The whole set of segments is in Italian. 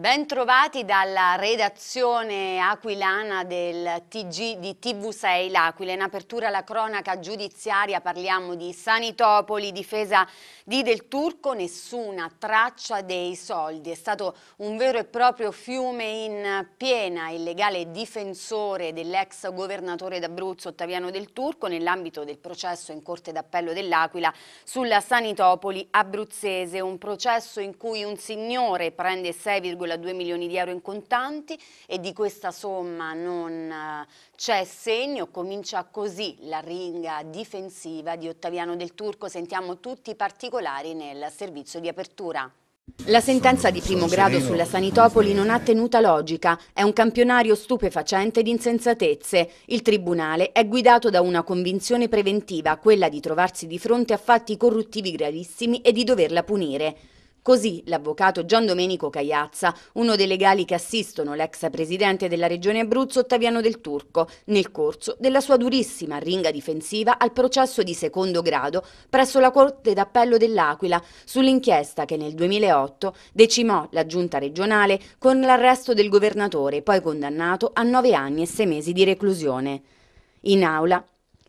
Bentrovati dalla redazione aquilana del TG di TV6 L'Aquila. In apertura alla cronaca giudiziaria parliamo di Sanitopoli, difesa di Del Turco, nessuna traccia dei soldi. È stato un vero e proprio fiume in piena. Il legale difensore dell'ex governatore d'Abruzzo Ottaviano Del Turco nell'ambito del processo in Corte d'Appello dell'Aquila sulla Sanitopoli abruzzese. Un processo in cui un signore prende 6,5 1,2 milioni di euro in contanti e di questa somma non eh, c'è segno. Comincia così la ringa difensiva di Ottaviano del Turco. Sentiamo tutti i particolari nel servizio di apertura. La sentenza di primo grado sulla Sanitopoli non ha tenuta logica, è un campionario stupefacente di insensatezze. Il tribunale è guidato da una convinzione preventiva, quella di trovarsi di fronte a fatti corruttivi gravissimi e di doverla punire. Così l'avvocato Gian Domenico Cagliazza, uno dei legali che assistono l'ex presidente della regione Abruzzo Ottaviano del Turco, nel corso della sua durissima ringa difensiva al processo di secondo grado presso la Corte d'Appello dell'Aquila sull'inchiesta che nel 2008 decimò la giunta regionale con l'arresto del governatore poi condannato a nove anni e sei mesi di reclusione. In aula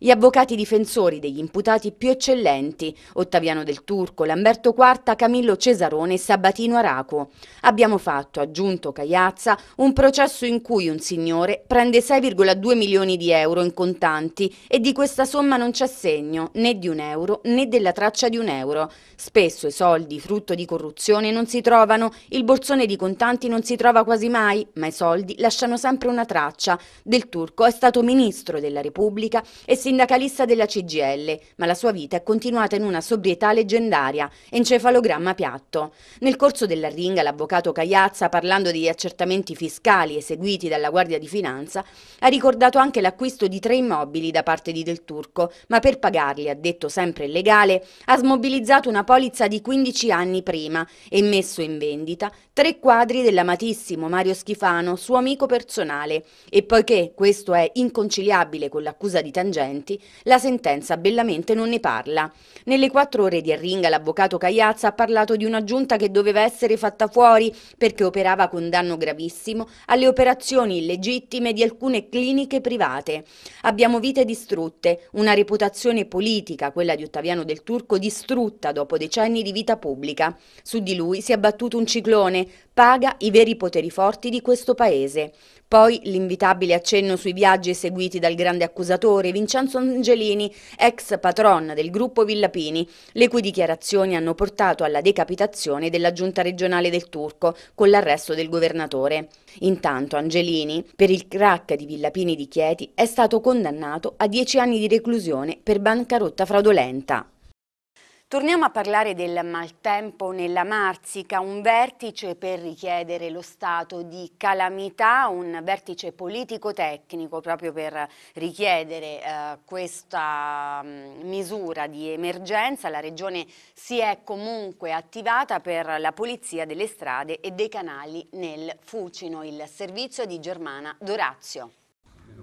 gli avvocati difensori degli imputati più eccellenti, Ottaviano Del Turco, Lamberto Quarta, Camillo Cesarone e Sabatino Araco. Abbiamo fatto, aggiunto Cagliazza, un processo in cui un signore prende 6,2 milioni di euro in contanti e di questa somma non c'è segno né di un euro né della traccia di un euro. Spesso i soldi frutto di corruzione non si trovano, il borsone di contanti non si trova quasi mai, ma i soldi lasciano sempre una traccia. Del Turco è stato ministro della Repubblica e si sindacalista della CGL, ma la sua vita è continuata in una sobrietà leggendaria, encefalogramma piatto. Nel corso dell'arringa l'avvocato Cagliazza, parlando degli accertamenti fiscali eseguiti dalla Guardia di Finanza, ha ricordato anche l'acquisto di tre immobili da parte di Del Turco, ma per pagarli, ha detto sempre illegale, ha smobilizzato una polizza di 15 anni prima e messo in vendita tre quadri dell'amatissimo Mario Schifano, suo amico personale, e poiché questo è inconciliabile con l'accusa di tangente, documenti. La sentenza bellamente non ne parla. Nelle quattro ore di Arringa l'avvocato Cagliazza ha parlato di una giunta che doveva essere fatta fuori perché operava con danno gravissimo alle operazioni illegittime di alcune cliniche private. Abbiamo vite distrutte, una reputazione politica, quella di Ottaviano del Turco, distrutta dopo decenni di vita pubblica. Su di lui si è battuto un ciclone, paga i veri poteri forti di questo paese. Poi l'invitabile accenno sui viaggi eseguiti dal grande accusatore Vincenzo Angelini, ex patron del gruppo Villapini, le cui dichiarazioni hanno portato alla decapitazione della giunta regionale del Turco con l'arresto del governatore. Intanto Angelini, per il crack di Villapini di Chieti, è stato condannato a dieci anni di reclusione per bancarotta fraudolenta. Torniamo a parlare del maltempo nella Marzica, un vertice per richiedere lo stato di calamità, un vertice politico-tecnico proprio per richiedere eh, questa mh, mm, misura di emergenza. La regione si è comunque attivata per la pulizia delle strade e dei canali nel Fucino, il servizio di Germana Dorazio.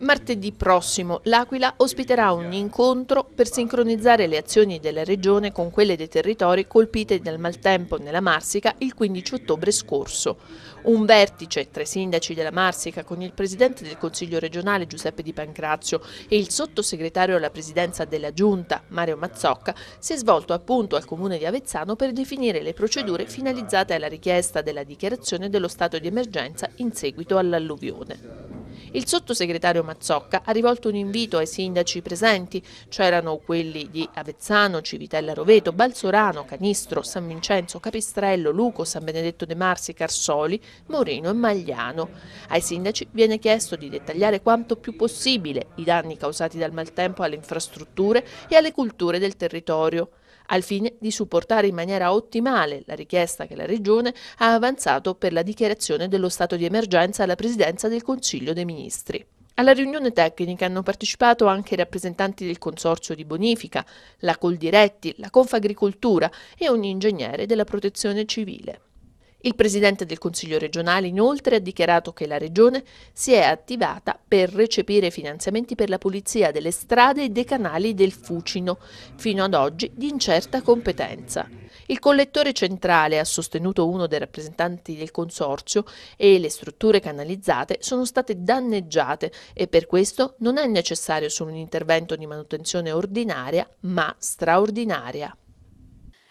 Martedì prossimo l'Aquila ospiterà un incontro per sincronizzare le azioni della Regione con quelle dei territori colpiti dal maltempo nella Marsica il 15 ottobre scorso. Un vertice tra i sindaci della Marsica con il Presidente del Consiglio regionale Giuseppe Di Pancrazio e il sottosegretario alla Presidenza della Giunta Mario Mazzocca si è svolto appunto al Comune di Avezzano per definire le procedure finalizzate alla richiesta della dichiarazione dello stato di emergenza in seguito all'alluvione. Il sottosegretario Mazzocca ha rivolto un invito ai sindaci presenti, c'erano cioè quelli di Avezzano, Civitella Roveto, Balsorano, Canistro, San Vincenzo, Capistrello, Luco, San Benedetto de Marsi, Carsoli, Morino e Magliano. Ai sindaci viene chiesto di dettagliare quanto più possibile i danni causati dal maltempo alle infrastrutture e alle culture del territorio al fine di supportare in maniera ottimale la richiesta che la Regione ha avanzato per la dichiarazione dello stato di emergenza alla Presidenza del Consiglio dei Ministri. Alla riunione tecnica hanno partecipato anche i rappresentanti del Consorzio di Bonifica, la Coldiretti, la Confagricoltura e un ingegnere della Protezione Civile. Il Presidente del Consiglio regionale inoltre ha dichiarato che la Regione si è attivata per recepire finanziamenti per la pulizia delle strade e dei canali del Fucino, fino ad oggi di incerta competenza. Il collettore centrale, ha sostenuto uno dei rappresentanti del Consorzio, e le strutture canalizzate sono state danneggiate e per questo non è necessario solo un intervento di manutenzione ordinaria, ma straordinaria.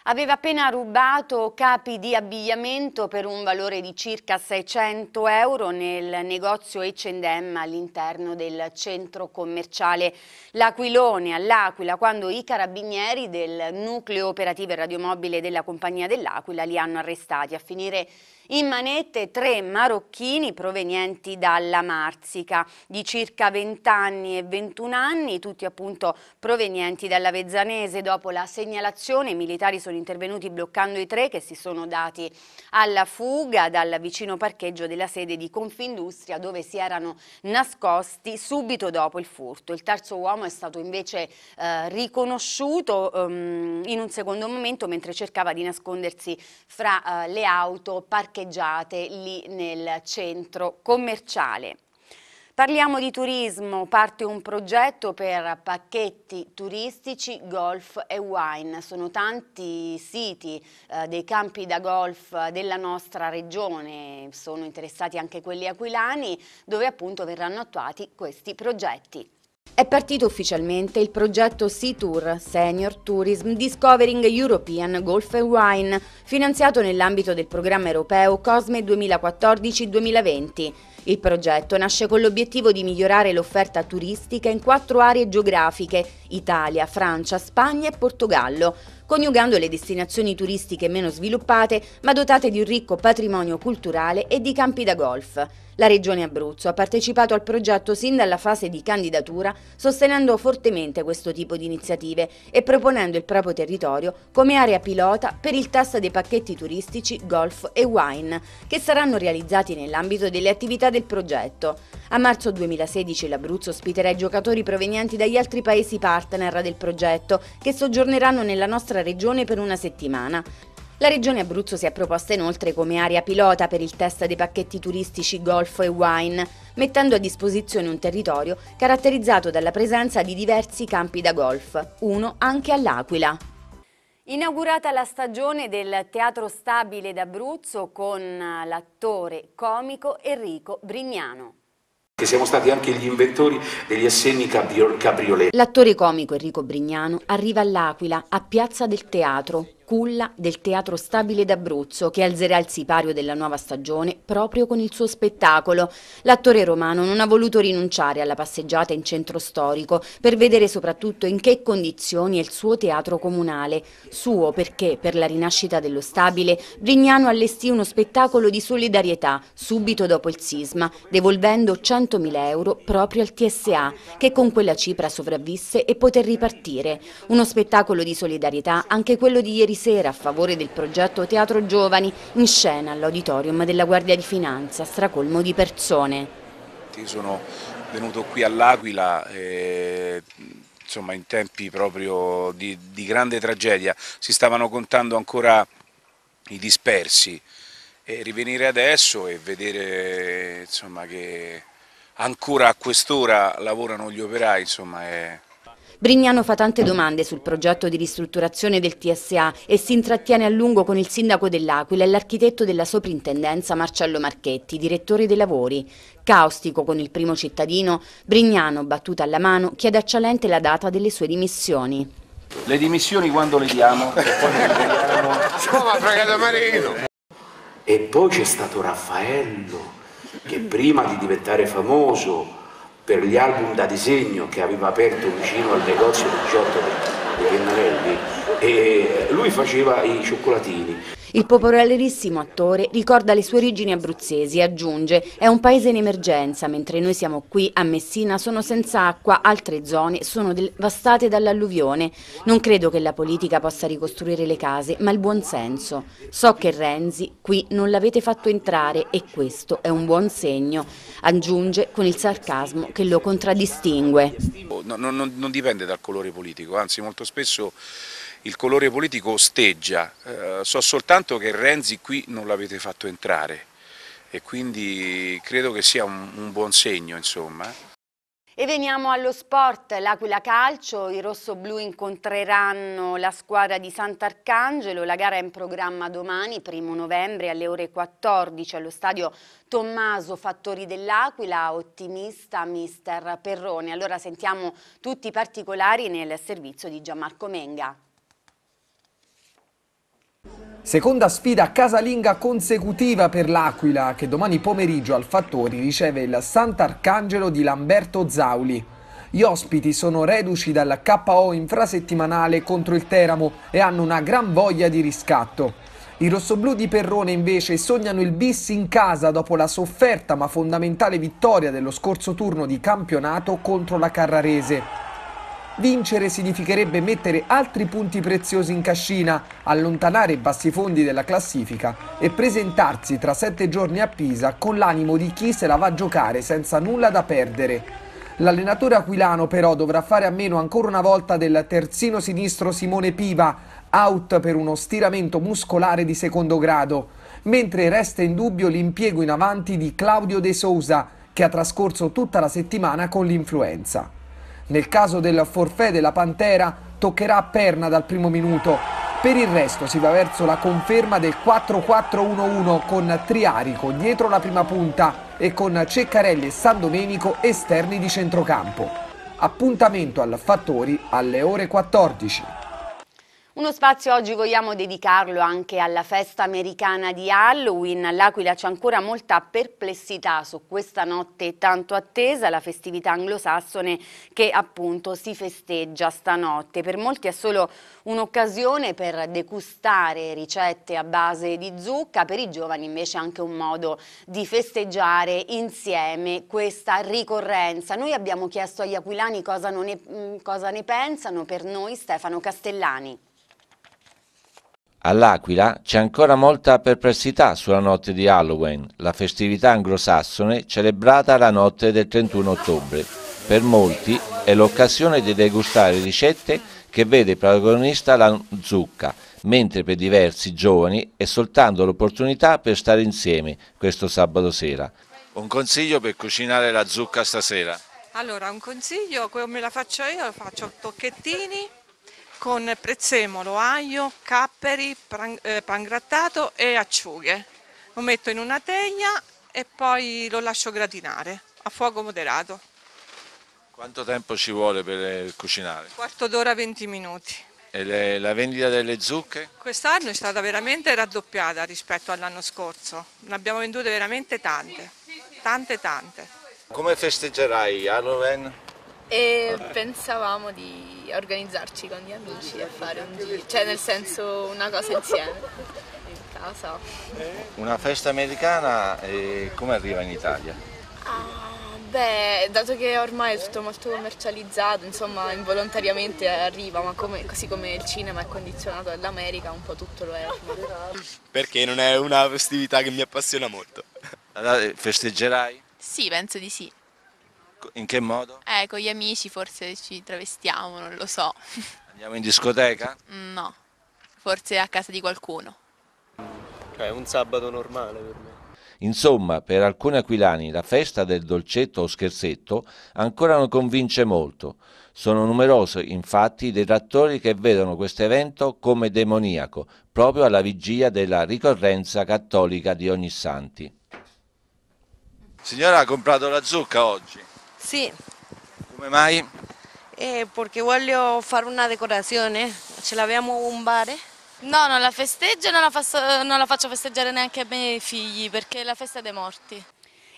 Aveva appena rubato capi di abbigliamento per un valore di circa 600 euro nel negozio H&M all'interno del centro commerciale L'Aquilone all'Aquila quando i carabinieri del nucleo operativo e radiomobile della compagnia dell'Aquila li hanno arrestati a finire in manette tre marocchini provenienti dalla Marzica, di circa 20 anni e 21 anni, tutti appunto provenienti dalla Vezzanese. Dopo la segnalazione i militari sono intervenuti bloccando i tre che si sono dati alla fuga dal vicino parcheggio della sede di Confindustria dove si erano nascosti subito dopo il furto. Il terzo uomo è stato invece eh, riconosciuto ehm, in un secondo momento mentre cercava di nascondersi fra eh, le auto parcheggiate parcheggiate lì nel centro commerciale. Parliamo di turismo, parte un progetto per pacchetti turistici, golf e wine. Sono tanti siti eh, dei campi da golf della nostra regione, sono interessati anche quelli aquilani, dove appunto verranno attuati questi progetti. È partito ufficialmente il progetto Sea Tour Senior Tourism Discovering European Golf and Wine, finanziato nell'ambito del programma europeo Cosme 2014-2020. Il progetto nasce con l'obiettivo di migliorare l'offerta turistica in quattro aree geografiche, Italia, Francia, Spagna e Portogallo, coniugando le destinazioni turistiche meno sviluppate ma dotate di un ricco patrimonio culturale e di campi da golf. La Regione Abruzzo ha partecipato al progetto sin dalla fase di candidatura, sostenendo fortemente questo tipo di iniziative e proponendo il proprio territorio come area pilota per il test dei pacchetti turistici, golf e wine, che saranno realizzati nell'ambito delle attività del progetto. A marzo 2016 l'Abruzzo ospiterà i giocatori provenienti dagli altri paesi partner del progetto, che soggiorneranno nella nostra regione per una settimana. La Regione Abruzzo si è proposta inoltre come area pilota per il test dei pacchetti turistici golf e wine, mettendo a disposizione un territorio caratterizzato dalla presenza di diversi campi da golf, uno anche all'Aquila. Inaugurata la stagione del Teatro Stabile d'Abruzzo con l'attore comico Enrico Brignano che siamo stati anche gli inventori degli assegni cabriolet. L'attore comico Enrico Brignano arriva all'Aquila, a Piazza del Teatro, culla del Teatro Stabile d'Abruzzo che alzerà il sipario della nuova stagione proprio con il suo spettacolo. L'attore romano non ha voluto rinunciare alla passeggiata in centro storico per vedere soprattutto in che condizioni è il suo teatro comunale. Suo perché per la rinascita dello stabile Brignano allestì uno spettacolo di solidarietà subito dopo il sisma devolvendo 100.000 euro proprio al TSA che con quella cifra sopravvisse e poté ripartire. Uno spettacolo di solidarietà anche quello di ieri sera a favore del progetto Teatro Giovani in scena all'auditorium della Guardia di Finanza, stracolmo di persone. Sono venuto qui all'Aquila e eh, in tempi proprio di, di, grande tragedia, si stavano contando ancora i dispersi e rivenire adesso e vedere insomma, che ancora a quest'ora lavorano gli operai insomma, è, Brignano fa tante domande sul progetto di ristrutturazione del TSA e si intrattiene a lungo con il sindaco dell'Aquila e l'architetto della soprintendenza Marcello Marchetti, direttore dei lavori. Caustico con il primo cittadino, Brignano, battuta alla mano, chiede a Cialente la data delle sue dimissioni. Le dimissioni quando le diamo? Insomma, fregato marino! E poi c'è stato Raffaello, che prima di diventare famoso per gli album da disegno che aveva aperto vicino al negozio di Giotto di Pennarelli e lui faceva i cioccolatini. Il popolarissimo attore ricorda le sue origini abruzzesi e aggiunge è un paese in emergenza, mentre noi siamo qui a Messina sono senza acqua, altre zone sono devastate dall'alluvione. Non credo che la politica possa ricostruire le case, ma il buon senso. So che Renzi qui non l'avete fatto entrare e questo è un buon segno, aggiunge con il sarcasmo che lo contraddistingue. non, non, non dipende dal colore politico, anzi molto spesso il colore politico osteggia, eh, so soltanto che Renzi qui non l'avete fatto entrare e quindi credo che sia un, un buon segno insomma. E veniamo allo sport, l'Aquila Calcio, i rosso-blu incontreranno la squadra di Sant'Arcangelo, la gara è in programma domani, primo novembre alle ore 14 allo stadio Tommaso Fattori dell'Aquila, ottimista mister Perrone. Allora sentiamo tutti i particolari nel servizio di Gianmarco Menga. Seconda sfida casalinga consecutiva per l'Aquila che domani pomeriggio al Fattori riceve il Sant'Arcangelo di Lamberto Zauli. Gli ospiti sono reduci dal KO infrasettimanale contro il Teramo e hanno una gran voglia di riscatto. I rossoblù di Perrone invece sognano il bis in casa dopo la sofferta ma fondamentale vittoria dello scorso turno di campionato contro la Carrarese. Vincere significherebbe mettere altri punti preziosi in cascina, allontanare i bassi fondi della classifica e presentarsi tra sette giorni a Pisa con l'animo di chi se la va a giocare senza nulla da perdere. L'allenatore aquilano però dovrà fare a meno ancora una volta del terzino sinistro Simone Piva, out per uno stiramento muscolare di secondo grado, mentre resta in dubbio l'impiego in avanti di Claudio De Sousa, che ha trascorso tutta la settimana con l'influenza. Nel caso del forfè della Pantera toccherà a perna dal primo minuto. Per il resto si va verso la conferma del 4-4-1-1 con Triarico dietro la prima punta e con Ceccarelli e San Domenico esterni di centrocampo. Appuntamento al Fattori alle ore 14. Uno spazio oggi vogliamo dedicarlo anche alla festa americana di Halloween. All'Aquila c'è ancora molta perplessità su questa notte tanto attesa, la festività anglosassone che appunto si festeggia stanotte. Per molti è solo un'occasione per degustare ricette a base di zucca, per i giovani invece è anche un modo di festeggiare insieme questa ricorrenza. Noi abbiamo chiesto agli aquilani cosa ne, mm, cosa ne pensano, per noi Stefano Castellani. All'Aquila c'è ancora molta perplessità sulla notte di Halloween, la festività anglosassone celebrata la notte del 31 ottobre. Per molti è l'occasione di degustare ricette che vede protagonista la zucca, mentre per diversi giovani è soltanto l'opportunità per stare insieme questo sabato sera. Un consiglio per cucinare la zucca stasera? Allora, un consiglio, come la faccio io, faccio tocchettini, con prezzemolo, aglio, capperi, pan, eh, pangrattato e acciughe. Lo metto in una teglia e poi lo lascio gratinare a fuoco moderato. Quanto tempo ci vuole per eh, cucinare? quarto d'ora, 20 minuti. E le, la vendita delle zucche? Quest'anno è stata veramente raddoppiata rispetto all'anno scorso. Ne abbiamo vendute veramente tante, tante tante. Come festeggerai Halloween? E pensavamo di organizzarci con gli amici e fare un giro, cioè nel senso una cosa insieme in casa. Una festa americana eh, come arriva in Italia? Ah, beh, dato che ormai è tutto molto commercializzato, insomma involontariamente arriva, ma come, così come il cinema è condizionato dall'America, un po' tutto lo è. Perché non è una festività che mi appassiona molto. Allora, festeggerai? Sì, penso di sì. In che modo? Eh, con gli amici forse ci travestiamo, non lo so. Andiamo in discoteca? No, forse a casa di qualcuno. Cioè, un sabato normale per me. Insomma, per alcuni aquilani la festa del dolcetto o scherzetto ancora non convince molto. Sono numerosi infatti i detrattori che vedono questo evento come demoniaco, proprio alla vigilia della ricorrenza cattolica di Ognissanti. Signora ha comprato la zucca oggi? Sì. Come mai? Eh, perché voglio fare una decorazione, eh. ce l'abbiamo un bar. Eh. No, non la festeggio e non, non la faccio festeggiare neanche ai miei figli perché è la festa dei morti.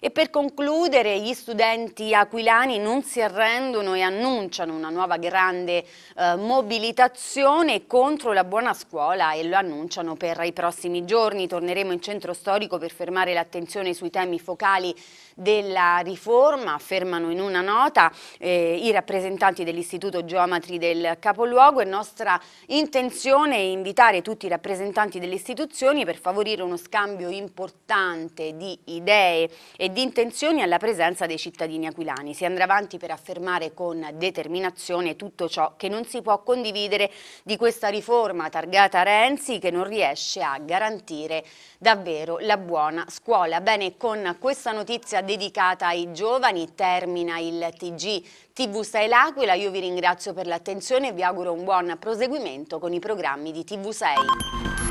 E per concludere, gli studenti aquilani non si arrendono e annunciano una nuova grande eh, mobilitazione contro la buona scuola e lo annunciano per i prossimi giorni. Torneremo in centro storico per fermare l'attenzione sui temi focali della riforma, affermano in una nota eh, i rappresentanti dell'Istituto Geometri del Capoluogo. È nostra intenzione invitare tutti i rappresentanti delle istituzioni per favorire uno scambio importante di idee e e di intenzioni alla presenza dei cittadini aquilani. Si andrà avanti per affermare con determinazione tutto ciò che non si può condividere di questa riforma targata Renzi che non riesce a garantire davvero la buona scuola. Bene, con questa notizia dedicata ai giovani termina il TG TV 6 L'Aquila. Io vi ringrazio per l'attenzione e vi auguro un buon proseguimento con i programmi di TV 6.